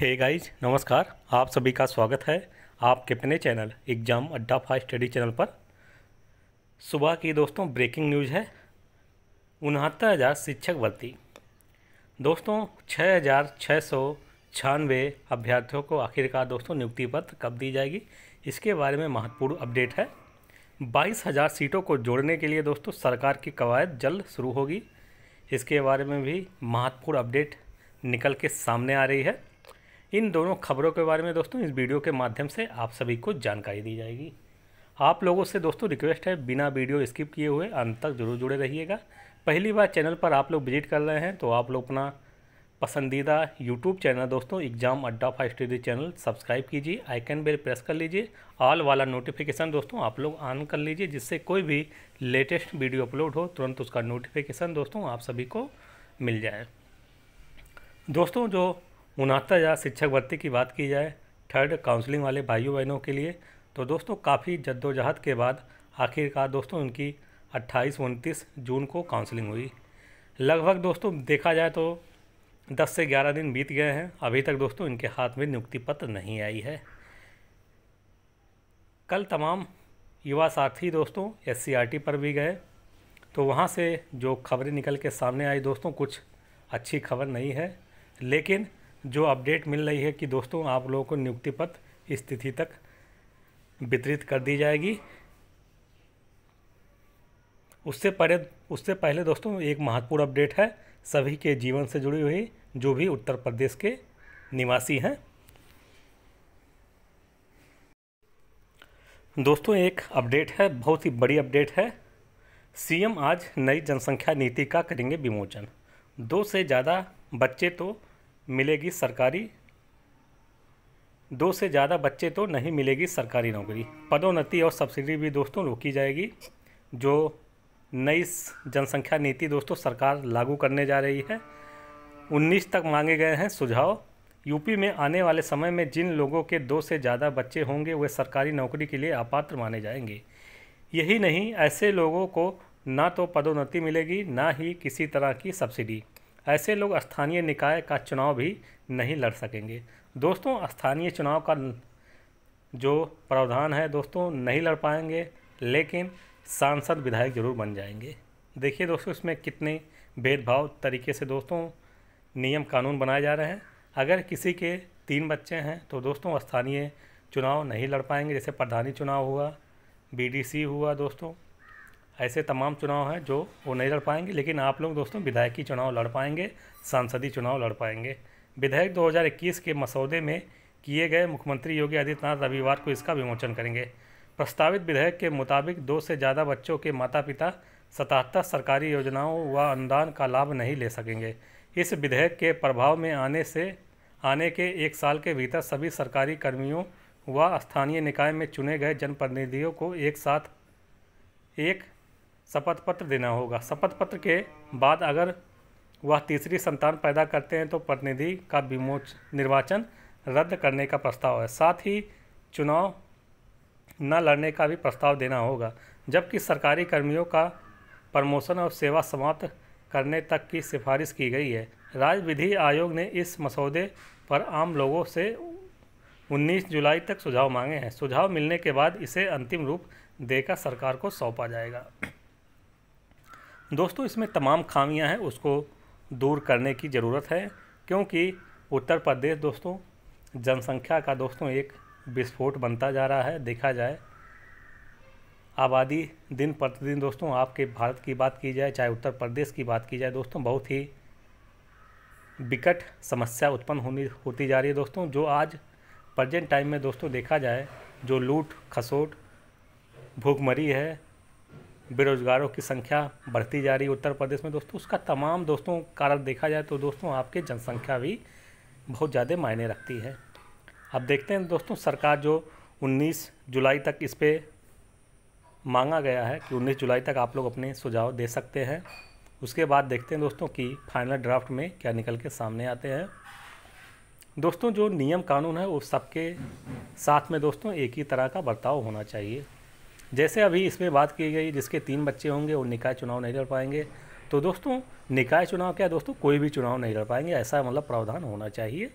hey guys नमस्कार आप सभी का स्वागत है आपके अपने channel exam Adda five study channel पर सुबह की दोस्तों ब्रेकिंग न्यूज़ है उनहत्तर हज़ार शिक्षक भर्ती दोस्तों छः हज़ार छः सौ छियानवे अभ्यर्थियों को आखिरकार दोस्तों नियुक्ति पत्र कब दी जाएगी इसके बारे में महत्वपूर्ण अपडेट है बाईस हज़ार सीटों को जोड़ने के लिए दोस्तों सरकार की कवायद जल्द शुरू होगी इसके बारे में भी महत्वपूर्ण अपडेट निकल के सामने आ रही है इन दोनों खबरों के बारे में दोस्तों इस वीडियो के माध्यम से आप सभी को जानकारी दी जाएगी आप लोगों से दोस्तों रिक्वेस्ट है बिना वीडियो स्किप किए हुए अंत तक जरूर जुड़े रहिएगा पहली बार चैनल पर आप लोग विजिट कर रहे हैं तो आप लोग अपना पसंदीदा यूट्यूब चैनल दोस्तों exam Adda five study channel subscribe कीजिए आइकन बेल प्रेस कर लीजिए ऑल वाला नोटिफिकेशन दोस्तों आप लोग ऑन कर लीजिए जिससे कोई भी लेटेस्ट वीडियो अपलोड हो तुरंत उसका नोटिफिकेशन दोस्तों आप सभी को मिल जाए दोस्तों जो उनहत्तर या शिक्षक भर्ती की बात की जाए थर्ड काउंसलिंग वाले भाइयों बहनों के लिए तो दोस्तों काफ़ी जद्दोजहद के बाद आखिरकार दोस्तों उनकी 28 उनतीस जून को काउंसलिंग हुई लगभग दोस्तों देखा जाए तो 10 से 11 दिन बीत गए हैं अभी तक दोस्तों इनके हाथ में नियुक्ति पत्र नहीं आई है कल तमाम युवा साथी दोस्तों एस पर भी गए तो वहाँ से जो खबरें निकल के सामने आई दोस्तों कुछ अच्छी खबर नहीं है लेकिन जो अपडेट मिल रही है कि दोस्तों आप लोगों को नियुक्ति पत्र इस तिथि तक वितरित कर दी जाएगी उससे पहले उससे पहले दोस्तों एक महत्वपूर्ण अपडेट है सभी के जीवन से जुड़ी हुई जो भी उत्तर प्रदेश के निवासी हैं दोस्तों एक अपडेट है बहुत ही बड़ी अपडेट है सीएम आज नई जनसंख्या नीति का करेंगे विमोचन दो से ज़्यादा बच्चे तो मिलेगी सरकारी दो से ज़्यादा बच्चे तो नहीं मिलेगी सरकारी नौकरी पदोन्नति और सब्सिडी भी दोस्तों रोकी जाएगी जो नई जनसंख्या नीति दोस्तों सरकार लागू करने जा रही है 19 तक मांगे गए हैं सुझाव यूपी में आने वाले समय में जिन लोगों के दो से ज़्यादा बच्चे होंगे वे सरकारी नौकरी के लिए अपात्र माने जाएंगे यही नहीं ऐसे लोगों को ना तो पदोन्नति मिलेगी ना ही किसी तरह की सब्सिडी ऐसे लोग स्थानीय निकाय का चुनाव भी नहीं लड़ सकेंगे दोस्तों स्थानीय चुनाव का जो प्रावधान है दोस्तों नहीं लड़ पाएंगे लेकिन सांसद विधायक जरूर बन जाएंगे देखिए दोस्तों इसमें कितने भेदभाव तरीके से दोस्तों नियम कानून बनाए जा रहे हैं अगर किसी के तीन बच्चे हैं तो दोस्तों स्थानीय चुनाव नहीं लड़ पाएंगे जैसे प्रधानी चुनाव हुआ बीडीसी हुआ दोस्तों ऐसे तमाम चुनाव हैं जो वो नहीं लड़ पाएंगे लेकिन आप लोग दोस्तों विधायकी चुनाव लड़ पाएंगे सांसदी चुनाव लड़ पाएंगे विधेयक 2021 के मसौदे में किए गए मुख्यमंत्री योगी आदित्यनाथ रविवार को इसका विमोचन करेंगे प्रस्तावित विधेयक के मुताबिक दो से ज़्यादा बच्चों के माता पिता सतहत्तर सरकारी योजनाओं व अनुदान का लाभ नहीं ले सकेंगे इस विधेयक के प्रभाव में आने से आने के एक साल के भीतर सभी सरकारी कर्मियों व स्थानीय निकाय में चुने गए जनप्रतिनिधियों को एक साथ एक शपथ पत्र देना होगा शपथ पत्र के बाद अगर वह तीसरी संतान पैदा करते हैं तो प्रतिनिधि का विमोच निर्वाचन रद्द करने का प्रस्ताव है साथ ही चुनाव न लड़ने का भी प्रस्ताव देना होगा जबकि सरकारी कर्मियों का प्रमोशन और सेवा समाप्त करने तक की सिफारिश की गई है राज्य विधि आयोग ने इस मसौदे पर आम लोगों से 19 जुलाई तक सुझाव मांगे हैं सुझाव मिलने के बाद इसे अंतिम रूप देकर सरकार को सौंपा जाएगा दोस्तों इसमें तमाम खामियां हैं उसको दूर करने की ज़रूरत है क्योंकि उत्तर प्रदेश दोस्तों जनसंख्या का दोस्तों एक विस्फोट बनता जा रहा है देखा जाए आबादी दिन प्रतिदिन दोस्तों आपके भारत की बात की जाए चाहे उत्तर प्रदेश की बात की जाए दोस्तों बहुत ही विकट समस्या उत्पन्न होनी होती जा रही है दोस्तों जो आज प्रजेंट टाइम में दोस्तों देखा जाए जो लूट खसोट भूखमरी है बेरोज़गारों की संख्या बढ़ती जा रही है उत्तर प्रदेश में दोस्तों उसका तमाम दोस्तों कारण देखा जाए तो दोस्तों आपके जनसंख्या भी बहुत ज़्यादा मायने रखती है अब देखते हैं दोस्तों सरकार जो 19 जुलाई तक इस पर मांगा गया है कि 19 जुलाई तक आप लोग अपने सुझाव दे सकते हैं उसके बाद देखते हैं दोस्तों कि फाइनल ड्राफ्ट में क्या निकल के सामने आते हैं दोस्तों जो नियम कानून है वो सबके साथ में दोस्तों एक ही तरह का बर्ताव होना चाहिए जैसे अभी इसमें बात की गई जिसके तीन बच्चे होंगे वो निकाय चुनाव नहीं लड़ पाएंगे तो दोस्तों निकाय चुनाव क्या दोस्तों कोई भी चुनाव नहीं लड़ पाएंगे ऐसा मतलब प्रावधान होना चाहिए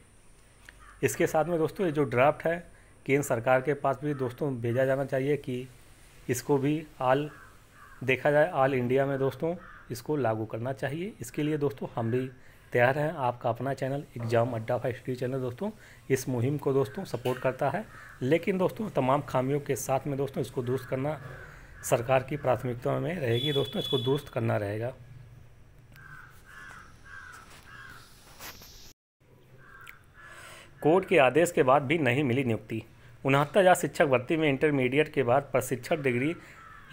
इसके साथ में दोस्तों ये जो ड्राफ्ट है केंद्र सरकार के पास भी दोस्तों भेजा जाना चाहिए कि इसको भी आल देखा जाए आल इंडिया में दोस्तों इसको लागू करना चाहिए इसके लिए दोस्तों हम भी तैयार हैं आपका अपना channel exam Adda five study channel दोस्तों इस मुहिम को दोस्तों सपोर्ट करता है लेकिन दोस्तों तमाम खामियों के साथ में दोस्तों इसको दुरुस्त करना सरकार की प्राथमिकता में रहेगी दोस्तों इसको दुरुस्त करना रहेगा कोर्ट के आदेश के बाद भी नहीं मिली नियुक्ति उनहत्तर हज़ार शिक्षक भर्ती में इंटरमीडिएट के बाद प्रशिक्षक डिग्री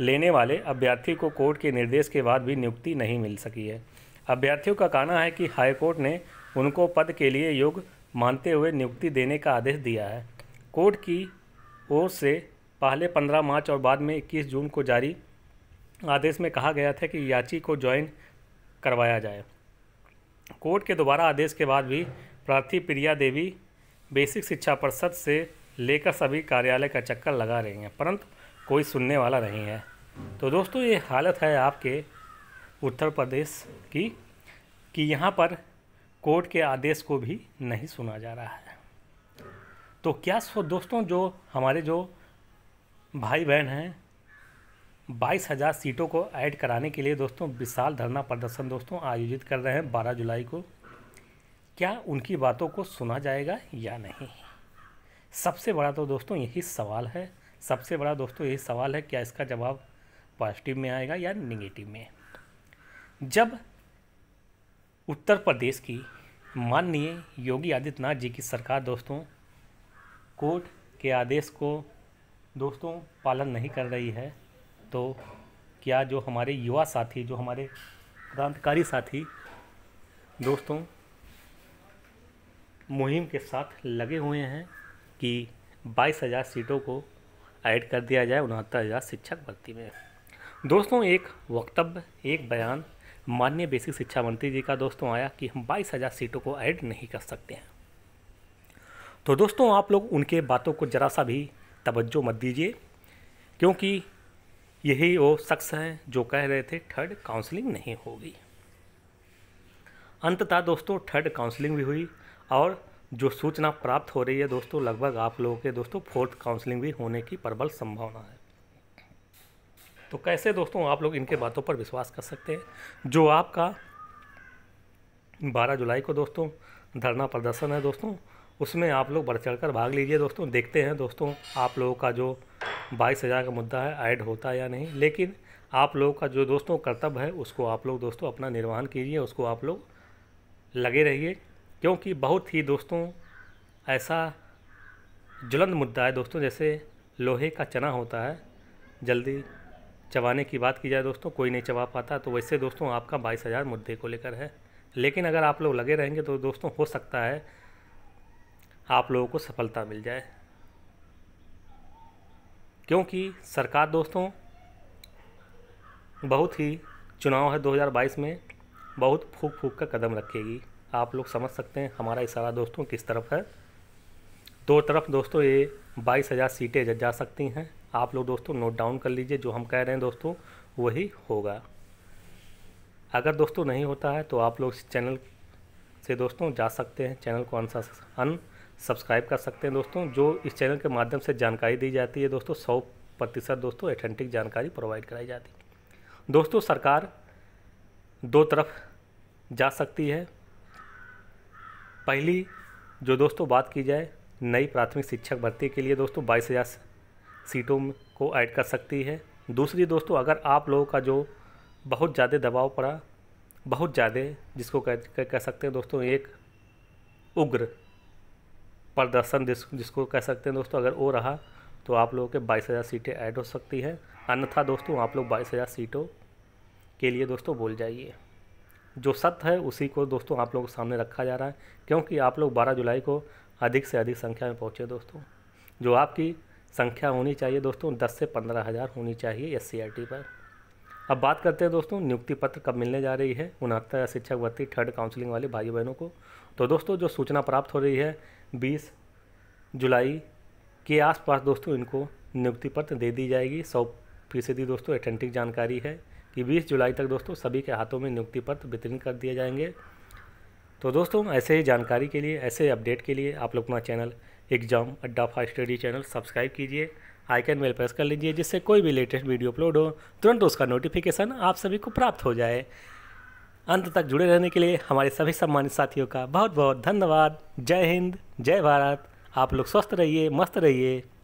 लेने वाले अभ्यर्थी को कोर्ट के निर्देश के बाद भी नियुक्ति नहीं मिल सकी है अभ्यर्थियों का कहना है कि हाईकोर्ट ने उनको पद के लिए योग्य मानते हुए नियुक्ति देने का आदेश दिया है कोर्ट की ओर से पहले 15 मार्च और बाद में 21 जून को जारी आदेश में कहा गया था कि याची को ज्वाइन करवाया जाए कोर्ट के दोबारा आदेश के बाद भी प्रार्थी प्रिया देवी बेसिक शिक्षा परिषद से लेकर सभी कार्यालय का चक्कर लगा रही हैं परंतु कोई सुनने वाला नहीं है तो दोस्तों ये हालत है आपके उत्तर प्रदेश की कि यहाँ पर कोर्ट के आदेश को भी नहीं सुना जा रहा है तो क्या सो दोस्तों जो हमारे जो भाई बहन हैं बाईस हज़ार सीटों को ऐड कराने के लिए दोस्तों विशाल धरना प्रदर्शन दोस्तों आयोजित कर रहे हैं बारह जुलाई को क्या उनकी बातों को सुना जाएगा या नहीं सबसे बड़ा तो दोस्तों यही सवाल है सबसे बड़ा दोस्तों यही सवाल है क्या इसका जवाब पॉजिटिव में आएगा या निगेटिव में जब उत्तर प्रदेश की माननीय योगी आदित्यनाथ जी की सरकार दोस्तों कोर्ट के आदेश को दोस्तों पालन नहीं कर रही है तो क्या जो हमारे युवा साथी जो हमारे क्रांतिकारी साथी दोस्तों मुहिम के साथ लगे हुए हैं कि बाईस हज़ार सीटों को ऐड कर दिया जाए उनहत्तर हज़ार शिक्षक भर्ती में दोस्तों एक वक्तव्य एक बयान माननीय बेसिक शिक्षा मंत्री जी का दोस्तों आया कि हम बाईस हज़ार सीटों को ऐड नहीं कर सकते हैं तो दोस्तों आप लोग उनके बातों को ज़रा सा भी तवज्जो मत दीजिए क्योंकि यही वो शख्स हैं जो कह रहे थे थर्ड काउंसलिंग नहीं होगी अंततः दोस्तों थर्ड काउंसलिंग भी हुई और जो सूचना प्राप्त हो रही है दोस्तों लगभग आप लोगों के दोस्तों फोर्थ काउंसलिंग भी होने की प्रबल संभावना है तो कैसे दोस्तों आप लोग इनके बातों पर विश्वास कर सकते हैं जो आपका बारह जुलाई को दोस्तों धरना प्रदर्शन है दोस्तों उसमें आप लोग बढ़ चढ़ कर भाग लीजिए दोस्तों देखते हैं दोस्तों आप लोगों का जो बाईस हज़ार का मुद्दा है ऐड होता है या नहीं लेकिन आप लोगों का जो दोस्तों कर्तव्य है उसको आप लोग दोस्तों अपना निर्वहन कीजिए उसको आप लोग लगे रहिए क्योंकि बहुत ही दोस्तों ऐसा जुलंद मुद्दा है दोस्तों जैसे लोहे का चना होता है जल्दी चबाने की बात की जाए दोस्तों कोई नहीं चबा पाता तो वैसे दोस्तों आपका बाईस हज़ार मुद्दे को लेकर है लेकिन अगर आप लोग लगे रहेंगे तो दोस्तों हो सकता है आप लोगों को सफलता मिल जाए क्योंकि सरकार दोस्तों बहुत ही चुनाव है 2022 में बहुत फूक फूक का कदम रखेगी आप लोग समझ सकते हैं हमारा इशारा दोस्तों किस तरफ है दो तरफ दोस्तों ये बाईस हज़ार सीटें जा सकती हैं आप लोग दोस्तों नोट डाउन कर लीजिए जो हम कह रहे हैं दोस्तों वही होगा अगर दोस्तों नहीं होता है तो आप लोग चैनल से दोस्तों जा सकते हैं चैनल को अन सब्सक्राइब कर सकते हैं दोस्तों जो इस चैनल के माध्यम से जानकारी दी जाती है दोस्तों सौ प्रतिशत दोस्तों एथेंटिक जानकारी प्रोवाइड कराई जाती है दोस्तों सरकार दो तरफ जा सकती है पहली जो दोस्तों बात की जाए नई प्राथमिक शिक्षक भर्ती के लिए दोस्तों बाईस हज़ार सीटों को ऐड कर सकती है दूसरी दोस्तों अगर आप लोगों का जो बहुत ज़्यादा दबाव पड़ा बहुत ज़्यादा जिसको कह कह सकते हैं दोस्तों एक उग्र प्रदर्शन जिस, जिसको कह सकते हैं दोस्तों अगर वो रहा तो आप लोगों के बाईस हज़ार सीटें ऐड हो सकती हैं अन्यथा दोस्तों आप लोग बाईस हज़ार सीटों के लिए दोस्तों बोल जाइए जो सत्य है उसी को दोस्तों आप लोगों के सामने रखा जा रहा है क्योंकि आप लोग बारह जुलाई को अधिक से अधिक संख्या में पहुँचे दोस्तों जो आपकी संख्या होनी चाहिए दोस्तों दस से पंद्रह हज़ार होनी चाहिए एस पर अब बात करते हैं दोस्तों नियुक्ति पत्र कब मिलने जा रही है उनहत्तर शिक्षक भर्ती थर्ड काउंसलिंग वाले भाई बहनों को तो दोस्तों जो सूचना प्राप्त हो रही है बीस जुलाई के आसपास दोस्तों इनको नियुक्ति पत्र दे दी जाएगी सौ फीसदी दोस्तों एथेंटिक जानकारी है कि 20 जुलाई तक दोस्तों सभी के हाथों में नियुक्ति पत्र वितरित कर दिए जाएंगे तो दोस्तों ऐसे ही जानकारी के लिए ऐसे अपडेट के लिए आप लोग अपना channel exam Adda five study channel subscribe कीजिए आइकन बेल प्रेस कर लीजिए जिससे कोई भी लेटेस्ट वीडियो अपलोड हो तुरंत उसका नोटिफिकेशन आप सभी को प्राप्त हो जाए अंत तक जुड़े रहने के लिए हमारे सभी सम्मानित साथियों का बहुत बहुत धन्यवाद जय हिंद जय भारत आप लोग स्वस्थ रहिए मस्त रहिए